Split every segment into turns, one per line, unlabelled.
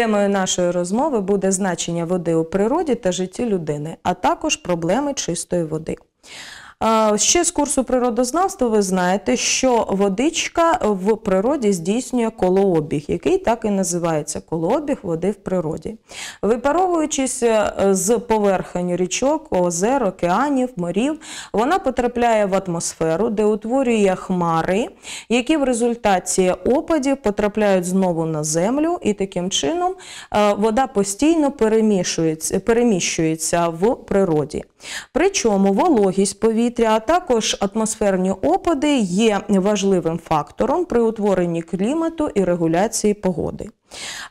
Темою нашої розмови буде значення води у природі та житті людини, а також проблеми чистої води. Ще з курсу природознавства ви знаєте, що водичка в природі здійснює колообіг, який так і називається колообіг води в природі. Випаровуючись е, з поверхень річок, озер, океанів, морів, вона потрапляє в атмосферу, де утворює хмари, які в результаті опадів потрапляють знову на землю, і таким чином е, вода постійно переміщується в природі. Причому вологість повітря, а також атмосферні опади є важливим фактором при утворенні клімату і регуляції погоди.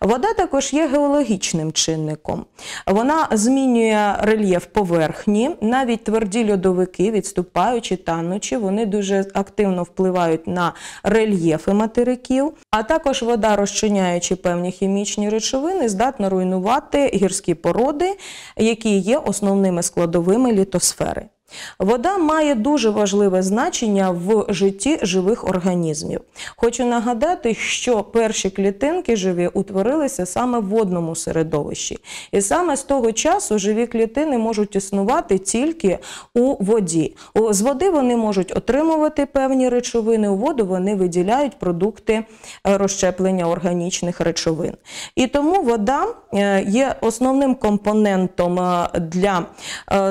Вода також є геологічним чинником. Вона змінює рельєф поверхні, навіть тверді льодовики, відступаючи, танучи, вони дуже активно впливають на рельєфи материків, а також вода, розчиняючи певні хімічні речовини, здатна руйнувати гірські породи, які є основними складовими літосфери. Вода має дуже важливе значення в житті живих організмів. Хочу нагадати, що перші клітинки живі утворилися саме в водному середовищі, і саме з того часу живі клітини можуть існувати тільки у воді. З води вони можуть отримувати певні речовини, у воду вони виділяють продукти е, розщеплення органічних речовин. І тому вода е, є основним компонентом е, для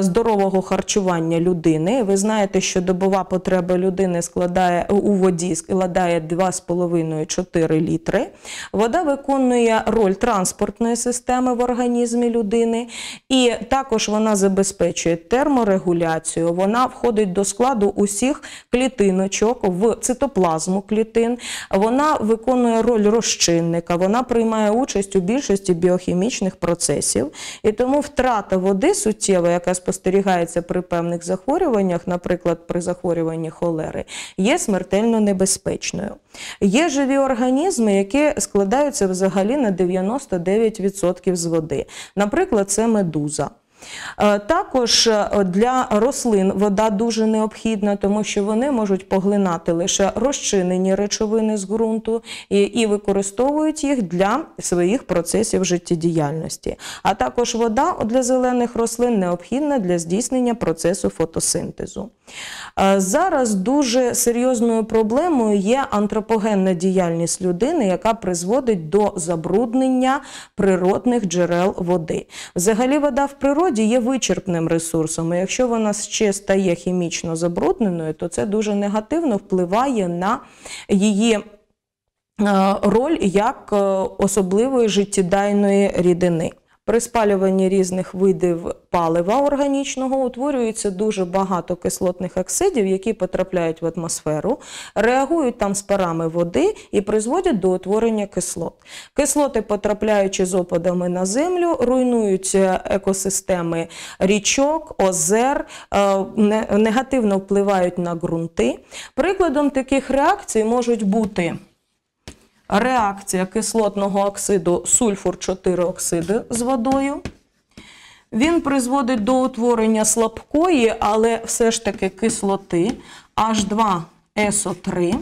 здорового харчування харчування людини. Ви знаєте, що добова потреба людини складає у воді складає 2,5-4 літри. Вода виконує роль транспортної системи в організмі людини, і також вона забезпечує терморегуляцію. Вона входить до складу усіх клітиночок в цитоплазму клітин. Вона виконує роль розчинника, вона приймає участь у більшості біохімічних процесів. І тому втрата води суттєва, яка спостерігається при певних інфекційних захворюваннях, наприклад, при захворюванні холери, є смертельно небезпечною. Є живі організми, які складаються взагалі на 99% з води. Наприклад, це медуза. Е, також е, для рослин вода дуже необхідна, тому що вони можуть поглинати лише розчинені речовини з ґрунту і використовують їх для своїх процесів життєдіяльності. А також вода для зелених рослин необхідна для здійснення процесу фотосинтезу. Е, зараз дуже серйозною проблемою є антропогенна діяльність людини, яка призводить до забруднення природних джерел води. Взагалі, вода в природі природі є вичерпним ресурсом. і Якщо вона ще стає хімічно забрудненою, то це дуже негативно впливає на її. Е, роль як е, особливої життєдайної рідини. При спалюванні різних видів палива органічного утворюється дуже багато кислотних оксидів, які потрапляють в атмосферу, реагують там з парами води і призводять до утворення кислот. Кислоти, потрапляючи з опадами на землю, руйнуються е, екосистеми річок, озер, е, негативно впливають на ґрунти. Прикладом таких реакцій можуть бути реакція кислотного оксиду сульфур 4 оксиди з водою. Він призводить до утворення слабкої, але все ж таки кислоти H2SO3,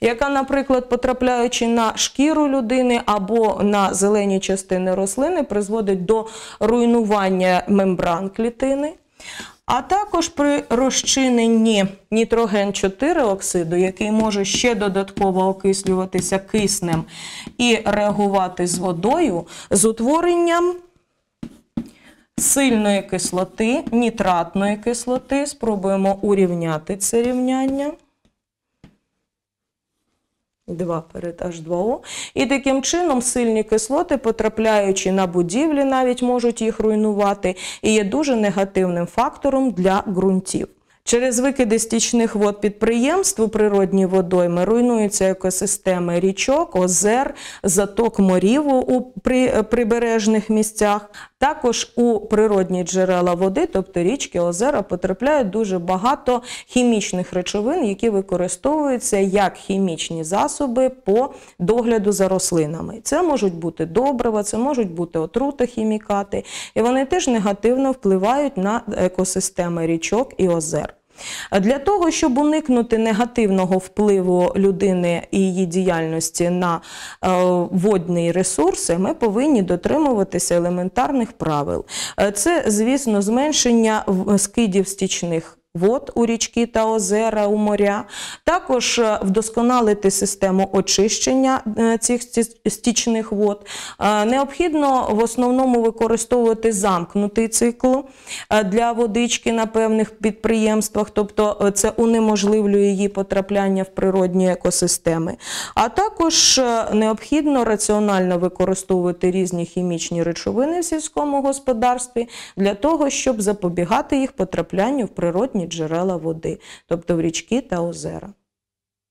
яка, наприклад, потрапляючи на шкіру людини або на зелені частини рослини, призводить до руйнування мембран клітини а також при розчиненні нітроген 4 оксиду, який може ще додатково окислюватися киснем і реагувати з водою, з утворенням сильної кислоти, нітратної кислоти. Спробуємо урівняти це рівняння. 2 перед H2O. І таким чином сильні кислоти, потрапляючи на будівлі, навіть можуть їх руйнувати, і є дуже негативним фактором для ґрунтів. Через викиди стічних вод підприємств у природні водойми руйнуються екосистеми річок, озер, заток морів у прибережних місцях. Також у природні джерела води, тобто річки, озера, потрапляють дуже багато хімічних речовин, які використовуються як хімічні засоби по догляду за рослинами. Це можуть бути добрива, це можуть бути отрута, хімікати, і вони теж негативно впливають на екосистеми річок і озер. Для того, щоб уникнути негативного впливу людини і її діяльності на е, водні ресурси, ми повинні дотримуватися елементарних правил. Е, це, звісно, зменшення скидів стічних вод у річки та озера, у моря, також е, вдосконалити систему очищення е, цих стічних вод. Е, необхідно в основному використовувати замкнутий цикл для водички на певних підприємствах, тобто це унеможливлює її потрапляння в природні екосистеми. А також необхідно раціонально використовувати різні хімічні речовини в сільському господарстві для того, щоб запобігати їх потраплянню в природні джерела води, тобто в річки та озера.